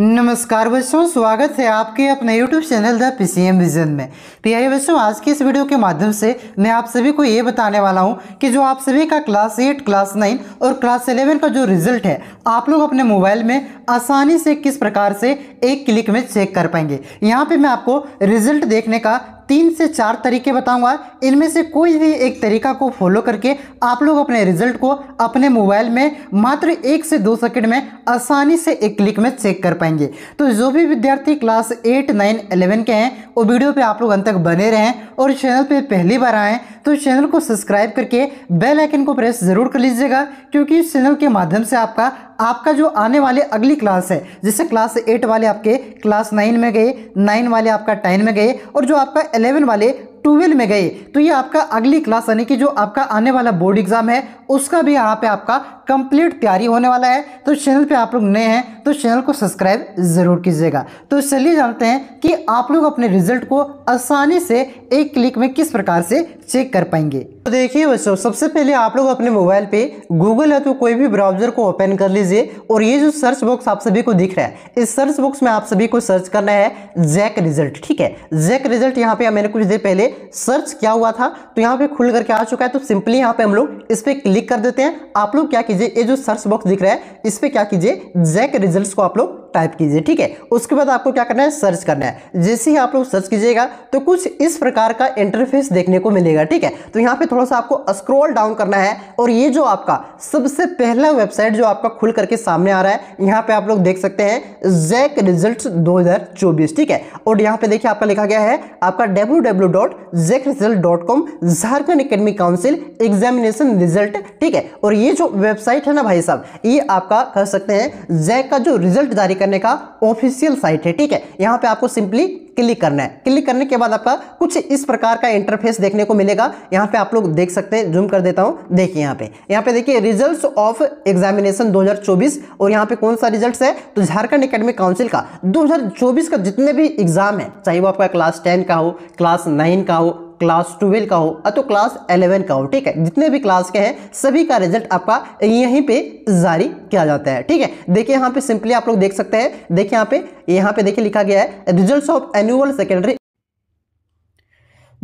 नमस्कार बच्चों स्वागत है आपके अपने YouTube channel the P C M vision में प्यारे तो बच्चों आज की इस वीडियो के माध्यम से मैं आप सभी को ये बताने वाला हूँ कि जो आप सभी का क्लास एट क्लास नाइन और क्लास एलेवन का जो रिजल्ट है आप लोग अपने मोबाइल में आसानी से किस प्रकार से एक क्लिक में चेक कर पाएंगे यहाँ पे मैं आपको रिजल्ट देखने का तीन से चार तरीके बताऊंगा इनमें से कोई भी एक तरीका को फॉलो करके आप लोग अपने रिजल्ट को अपने मोबाइल में मात्र एक से दो सेकंड में आसानी से एक क्लिक में चेक कर पाएंगे तो जो भी विद्यार्थी क्लास एट नाइन एलेवन के हैं वो वीडियो पे आप लोग अंत तक बने रहें और चैनल पे पहली बार आएँ तो चैनल को सब्सक्राइब करके बेल आइकन को प्रेस ज़रूर कर लीजिएगा क्योंकि इस चैनल के माध्यम से आपका आपका जो आने वाले अगली क्लास है जैसे क्लास एट वाले आपके क्लास नाइन में गए नाइन वाले आपका टेन में गए और जो आपका एलेवन वाले ट्वेल्व में गए तो ये आपका अगली क्लास यानी कि जो आपका आने वाला बोर्ड एग्जाम है उसका भी यहाँ पे आपका कंप्लीट तैयारी होने वाला है तो चैनल पे आप लोग नए हैं तो चैनल को सब्सक्राइब ज़रूर कीजिएगा तो चलिए जानते हैं कि आप लोग अपने रिजल्ट को आसानी से एक क्लिक में किस प्रकार से चेक कर पाएंगे तो देखिए बच्चों सबसे पहले आप लोग अपने मोबाइल पे गूगल या तो कोई भी ब्राउजर को ओपन कर लीजिए और ये जो सर्च बॉक्स आप सभी को दिख रहा है इस सर्च बॉक्स में आप सभी को सर्च करना है जैक रिजल्ट ठीक है जैक रिजल्ट यहाँ पे मैंने कुछ देर पहले सर्च क्या हुआ था तो यहाँ पे खुल करके आ चुका है तो सिंपली यहाँ पे हम लोग इस पर क्लिक कर देते हैं आप लोग क्या कीजिए ये जो सर्च बॉक्स दिख रहा है इस पर क्या कीजिए जैक रिजल्ट को आप लोग टाइप कीजिए ठीक है उसके बाद आपको क्या करना है सर्च करना है जैसे ही आप लोग सर्च कीजिएगा तो कुछ इस प्रकार का इंटरफेस देखने को मिलेगा ठीक है तो यहाँ पे थोड़ा सा आपको स्क्रॉल डाउन करना है और ये जो आपका सबसे पहला वेबसाइट जो आपका खुल करके सामने आ रहा है यहाँ पे आप लोग देख सकते हैं जैक रिजल्ट दो ठीक है और यहाँ पे देखिए आपका लिखा गया है आपका कॉम Jharkhand academy council examination result ठीक है और ये जो वेबसाइट है ना भाई साहब ये आपका कह सकते हैं जैक का जो रिजल्ट जारी जारी करने का ऑफिशियल साइट है ठीक है यहां पे आपको सिंपली क्लिक करना है क्लिक करने के बाद आपका कुछ इस प्रकार का इंटरफेस देखने को मिलेगा यहां पे आप लोग देख सकते हैं जूम कर देता हूं देखिए यहां पे यहां पे देखिए रिजल्ट्स ऑफ एग्जामिनेशन 2024 और यहां पे कौन सा रिजल्ट्स है तो झारखंड एकेडमिक काउंसिल का 2024 का जितने भी एग्जाम है चाहे वो आपका क्लास टेन का हो क्लास नाइन का हो क्लास ट्वेल्व का हो या तो क्लास एलेवन का हो ठीक है जितने भी क्लास के हैं सभी का रिजल्ट आपका यहीं पे जारी किया जाता है ठीक है देखिए यहाँ पे सिंपली आप लोग देख सकते हैं देखिए यहाँ पे यहाँ पे देखिए लिखा गया है रिजल्ट ऑफ एनुअल सेकेंडरी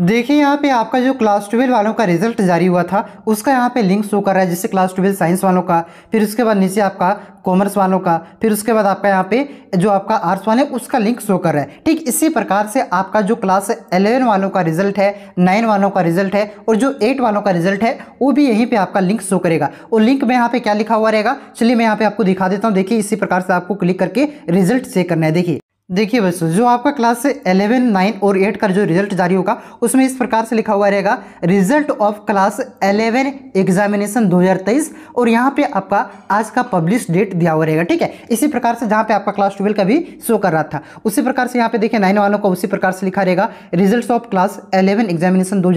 देखिए यहाँ पे आपका जो क्लास ट्वेल्व वालों का रिजल्ट जारी हुआ था उसका यहाँ पे लिंक शो कर रहा है जैसे क्लास ट्वेल्व साइंस वालों का फिर उसके बाद नीचे आपका कॉमर्स वालों का फिर उसके बाद आपका यहाँ पे जो आपका आर्ट्स वाले उसका लिंक शो कर रहा है ठीक इसी प्रकार से आपका जो क्लास एलेवन वालों का रिजल्ट है नाइन वालों का रिजल्ट है और जो एट वालों का रिजल्ट है वो भी यहीं पर आपका लिंक शो करेगा और लिंक में यहाँ पे क्या लिखा हुआ रहेगा चलिए मैं यहाँ पे आपको दिखा देता हूँ देखिए इसी प्रकार से आपको क्लिक करके रिजल्ट चेक करना है देखिए देखिए बच्चों जो आपका क्लास से एलेवन नाइन और एट का जो रिजल्ट जारी होगा उसमें इस प्रकार से लिखा हुआ रहेगा result of class eleven examination 2023 और यहाँ पे आपका आज का पब्लिश डेट दिया हुआ रहेगा ठीक है इसी प्रकार से जहाँ पे आपका क्लास ट्वेल्व का भी शो कर रहा था उसी प्रकार से यहाँ पे देखिए नाइन वालों का उसी प्रकार से लिखा रहेगा result of class eleven examination दो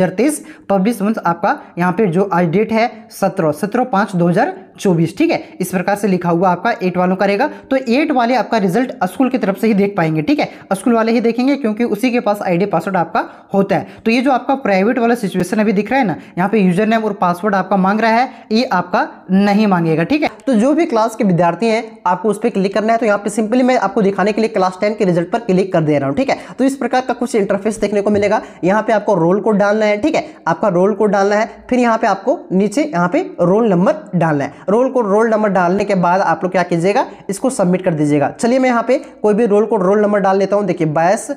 पब्लिश मंथ आपका यहाँ पे जो आज डेट है सत्रह सत्रह पाँच दो चौबीस ठीक है इस प्रकार से लिखा हुआ आपका एट वालों का रहेगा तो एट वाले आपका रिजल्ट स्कूल की तरफ से ही देख पाएंगे ठीक है स्कूल वाले ही देखेंगे क्योंकि उसी के पास आईडी पासवर्ड आपका होता है तो ये जो आपका प्राइवेट वाला सिचुएशन अभी दिख रहा है ना यहाँ पे यूजर नेम और पासवर्ड आपका मांग रहा है ये आपका नहीं मांगेगा ठीक है तो जो भी क्लास के विद्यार्थी है आपको उस पर क्लिक करना है तो यहाँ पे सिंपली मैं आपको दिखाने के लिए क्लास टेन के रिजल्ट पर क्लिक कर दे रहा हूँ ठीक है तो इस प्रकार का कुछ इंटरफेस देखने को मिलेगा यहाँ पे आपको रोल कोड डालना है ठीक है आपका रोल कोड डालना है फिर यहाँ पे आपको नीचे यहाँ पे रोल नंबर डालना है रोल कोड रोल नंबर डालने के बाद आप लोग क्या कीजिएगा इसको सबमिट कर दीजिएगा चलिए मैं यहाँ पे कोई भी रोल कोड रोल नंबर डाल लेता हूँ देखिए बाईस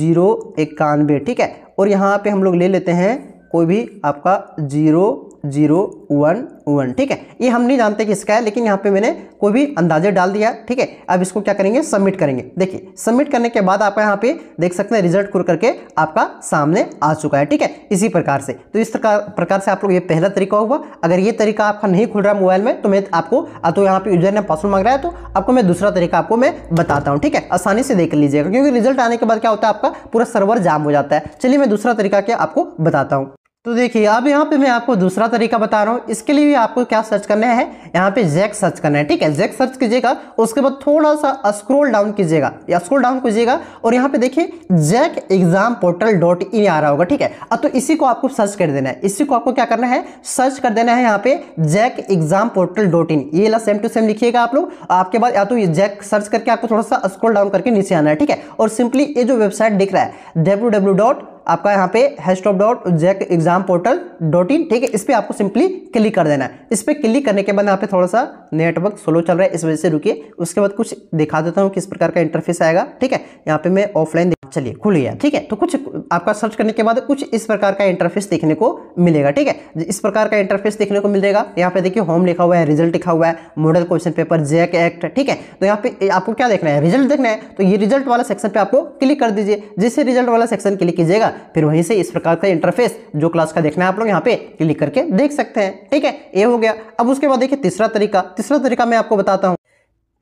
जीरो इक्यानवे ठीक है और यहाँ पे हम लोग ले लेते हैं कोई भी आपका जीरो जीरो वन वन ठीक है ये हम नहीं जानते किसका है लेकिन यहाँ पे मैंने कोई भी अंदाजे डाल दिया ठीक है अब इसको क्या करेंगे सबमिट करेंगे देखिए सबमिट करने के बाद आप यहाँ पे देख सकते हैं रिजल्ट कुर करके आपका सामने आ चुका है ठीक है इसी प्रकार से तो इस प्रकार से आप लोग ये पहला तरीका हुआ अगर ये तरीका आपका नहीं खुल रहा मोबाइल में तो मैं आपको तो यहाँ पे यूजर ने पासवर्ड मांग रहा है तो आपको मैं दूसरा तरीका आपको मैं बताता हूँ ठीक है आसानी से देख लीजिएगा क्योंकि रिजल्ट आने के बाद क्या होता है आपका पूरा सर्वर जाम हो जाता है चलिए मैं दूसरा तरीका क्या आपको बताता हूँ तो देखिए अब यहाँ पे मैं आपको दूसरा तरीका बता रहा हूँ इसके लिए भी आपको क्या सर्च करना है यहाँ पे जैक सर्च करना है ठीक है जैक सर्च कीजिएगा उसके बाद थोड़ा सा स्क्रोल डाउन कीजिएगा या स्क्रोल डाउन कीजिएगा और यहाँ पे देखिए JAC exam portal dot in आ रहा होगा ठीक है अब तो इसी को आपको सर्च कर देना है इसी को आपको क्या करना है सर्च कर देना है यहाँ पे JAC exam portal dot in ये ला सेम टू सेम लिखिएगा आप लोग आपके बाद या तो ये जैक सर्च करके आपको थोड़ा सा स्क्रोल डाउन करके नीचे आना है ठीक है और सिंपली ये जो वेबसाइट दिख रहा है डब्ल्यू आपका यहाँ पे हेस्टॉप dot JAC exam portal dot in ठीक है इस पर आपको सिंपली क्लिक कर देना है इस पर क्लिक करने के बाद यहाँ पे थोड़ा सा नेटवर्क स्लो चल रहा है इस वजह से रुकिए उसके बाद कुछ दिखा देता हूँ किस प्रकार का इंटरफेस आएगा ठीक है यहाँ पे मैं ऑफलाइन चलिए खुल गया ठीक है तो कुछ आपका सर्च करने के बाद कुछ इस प्रकार का इंटरफेस देखने को मिलेगा ठीक है इस प्रकार का इंटरफेस देखने को मिलेगा यहाँ पे देखिए होम लिखा हुआ है रिजल्ट लिखा हुआ है model question paper JAC act ठीक है तो यहाँ पे आपको क्या देखना है रिजल्ट देखना है तो ये रिजल्ट वाला सेक्शन पर आपको क्लिक कर दीजिए जिससे रिजल्ट वाला सेक्शन क्लिक कीजिएगा फिर वहीं से इस प्रकार का इंटरफेस जो क्लास का देखना है आप लोग यहाँ पे क्लिक करके देख सकते हैं ठीक है ये हो गया अब उसके बाद देखिए तीसरा तरीका तीसरा तरीका मैं आपको बताता हूँ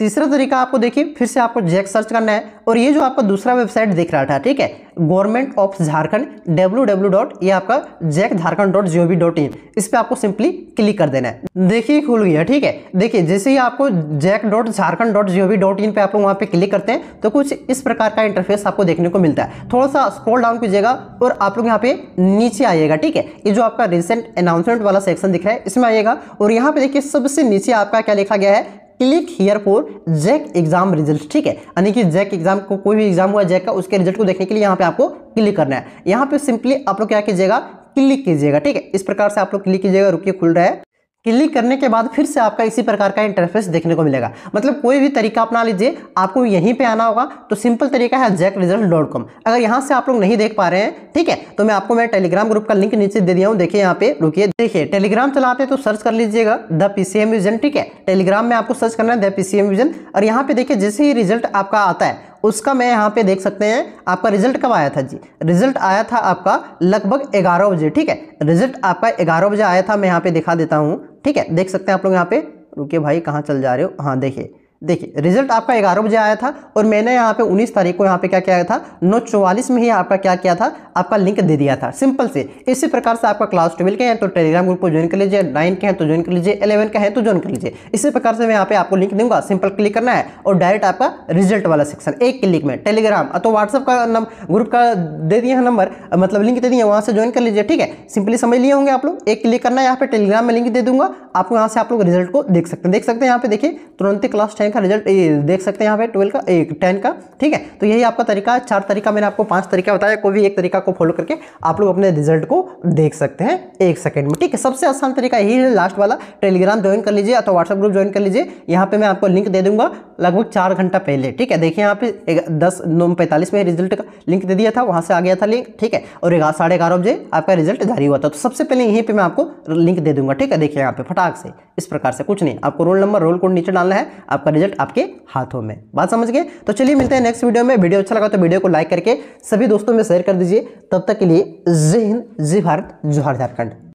तीसरा तरीका आपको देखिए फिर से आपको जैक सर्च करना है और ये जो आपका दूसरा वेबसाइट दिख रहा था ठीक है government of Jharkhand W W dot ये आपका JAC Jharkhand dot G O V dot in इस पर आपको सिंपली क्लिक कर देना है देखिए खुल गया ठीक है देखिए जैसे ही आपको JAC dot Jharkhand dot G O V dot in पर आप लोग वहाँ पे क्लिक करते हैं तो कुछ इस प्रकार का इंटरफेस आपको देखने को मिलता है थोड़ा सा स्क्रॉल डाउन कीजिएगा और आप लोग यहाँ पे नीचे आइएगा ठीक है ये जो आपका रिसेंट अनाउंसमेंट वाला सेक्शन दिख रहा है इसमें आइएगा और यहाँ पे देखिए सबसे नीचे आपका क्या लिखा गया है click here for JAC exam result ठीक है यानी कि जैक एग्जाम को कोई भी एग्जाम हुआ जैक का उसके रिजल्ट को देखने के लिए यहाँ पे आपको क्लिक करना है यहाँ पे सिंपली आप लोग क्या कीजिएगा क्लिक कीजिएगा ठीक है इस प्रकार से आप लोग क्लिक कीजिएगा रुकिए खुल रहा है क्लिक करने के बाद फिर से आपका इसी प्रकार का इंटरफेस देखने को मिलेगा मतलब कोई भी तरीका अपना लीजिए आपको यहीं पे आना होगा तो सिंपल तरीका है जैक रिजल्ट डॉट कॉम अगर यहाँ से आप लोग नहीं देख पा रहे हैं ठीक है तो मैं आपको मैं टेलीग्राम ग्रुप का लिंक नीचे दे दिया हूँ देखिए यहाँ पे रुकिए देखिए टेलीग्राम चलाते हैं तो सर्च कर लीजिएगा द पीसीएम विजन ठीक है टेलीग्राम में आपको सर्च करना है द पीसीएम विजन और यहाँ पे देखिए जैसे ही रिजल्ट आपका आता है उसका मैं यहाँ पे देख सकते हैं आपका रिजल्ट कब आया था जी रिजल्ट आया था आपका लगभग ग्यारह बजे ठीक है रिजल्ट आपका ग्यारह बजे आया था मैं यहाँ पे दिखा देता हूँ ठीक है देख सकते हैं आप लोग यहाँ पे रुके भाई कहाँ चल जा रहे हो हाँ देखिए देखिए रिजल्ट आपका ग्यारह बजे आया था और मैंने यहाँ पे 19 तारीख को यहाँ पे क्या किया था नौ चौवालीस में ही आपका क्या किया था आपका लिंक दे दिया था सिंपल से इसी प्रकार से आपका क्लास ट्वेल्व के हैं तो टेलीग्राम ग्रुप को ज्वाइन कर लीजिए नाइन के हैं तो ज्वाइन कर लीजिए एलेवन का है तो ज्वाइन कर लीजिए इसी प्रकार से मैं यहाँ पे आपको लिंक दूंगा सिंपल क्लिक करना है और डायरेक्ट आपका रिजल्ट वाला सेक्शन एक क्लिक में टेलीग्राम तो व्हाट्सअप का ग्रुप का दे दिए हैं नंबर मतलब लिंक दे दिए वहाँ से ज्वाइन कर लीजिए ठीक है सिंपली समझ लिए होंगे आप लोग एक क्लिक करना है यहाँ पे टेलीग्राम में लिंक दे दूंगा आपको यहाँ से आप लोग रिजल्ट को देख सकते हैं देख सकते हैं यहाँ पे देखिए तुरंत क्लास टेन टेन का रिजल्ट देख सकते हैं यहाँ पे ट्वेल्व का एक टेन का ठीक है तो यही आपका तरीका चार तरीका मैंने आपको पांच तरीका बताया कोई भी एक तरीका को फॉलो करके आप लोग अपने रिजल्ट को देख सकते हैं एक सेकंड में ठीक है सबसे आसान तरीका यही है लास्ट वाला टेलीग्राम ज्वाइन कर लीजिए अथवा व्हाट्सअप ग्रुप ज्वाइन कर लीजिए यहाँ पर मैं आपको लिंक दे दूंगा लगभग चार घंटा पहले ठीक है देखिए यहाँ पे दस नौ पैंतालीस में रिजल्ट का लिंक दे दिया था वहाँ से आ गया था लिंक ठीक है और साढ़े ग्यारह बजे आपका रिजल्ट जारी हुआ था तो सबसे पहले यहीं पर मैं आपको लिंक दे दूंगा ठीक है देखिए यहाँ पे फटाक से इस प्रकार से कुछ नहीं आपको रोल नंबर रोल कोड नीचे डालना है आपका रिजल्ट आपके हाथों में बात समझ गए तो चलिए मिलते हैं नेक्स्ट वीडियो में वीडियो अच्छा लगा तो वीडियो को लाइक करके सभी दोस्तों में शेयर कर दीजिए तब तक के लिए जय हिंद जय भारत जोहार झारखंड